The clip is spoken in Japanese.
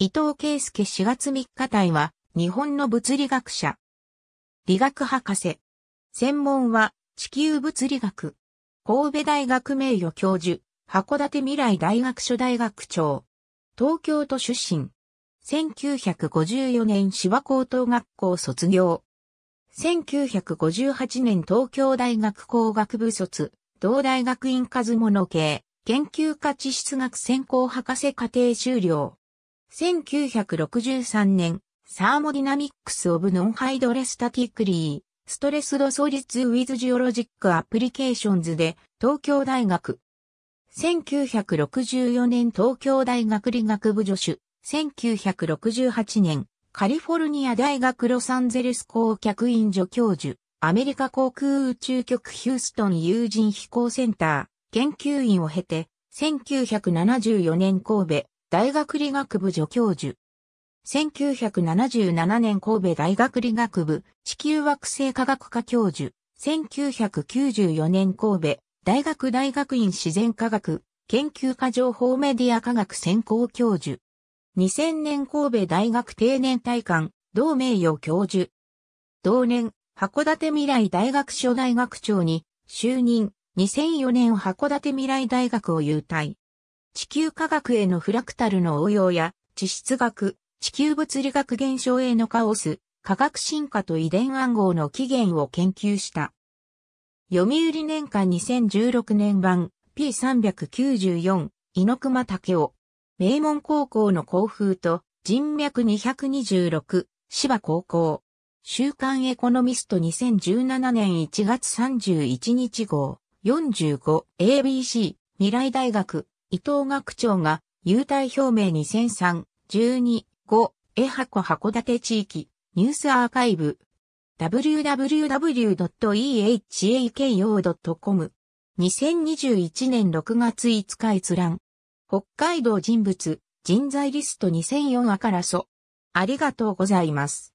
伊藤圭介4月3日隊は、日本の物理学者。理学博士。専門は、地球物理学。神戸大学名誉教授、函館未来大学所大学長。東京都出身。1954年芝高等学校卒業。1958年東京大学工学部卒、同大学院数物系、研究家地質学専攻博士課程修了。1963年、サーモディナミックス・オブ・ノン・ハイドレスタティクリー、ストレスド・ソリッツ・ウィズ・ジオロジック・アプリケーションズで、東京大学。1964年東京大学理学部助手。1968年、カリフォルニア大学ロサンゼルス校客員助教授。アメリカ航空宇宙局ヒューストン有人飛行センター研究員を経て、1974年神戸大学理学部助教授。1977年神戸大学理学部地球惑星科学科教授。1994年神戸大学大学院自然科学研究科情報メディア科学専攻教授。2000年神戸大学定年大感同名誉教授。同年、函館未来大学所大学長に就任。2004年函館未来大学を優退。地球科学へのフラクタルの応用や、地質学、地球物理学現象へのカオス、科学進化と遺伝暗号の起源を研究した。読売年間2016年版 P394 猪熊武雄。名門高校の校風と人脈226芝高校。週刊エコノミスト2017年1月31日号 45ABC 未来大学伊藤学長が、優待表明2003、12、5、江箱函館地域、ニュースアーカイブ、www.ehako.com、2021年6月5日閲覧、北海道人物、人材リスト2004アカラソ、ありがとうございます。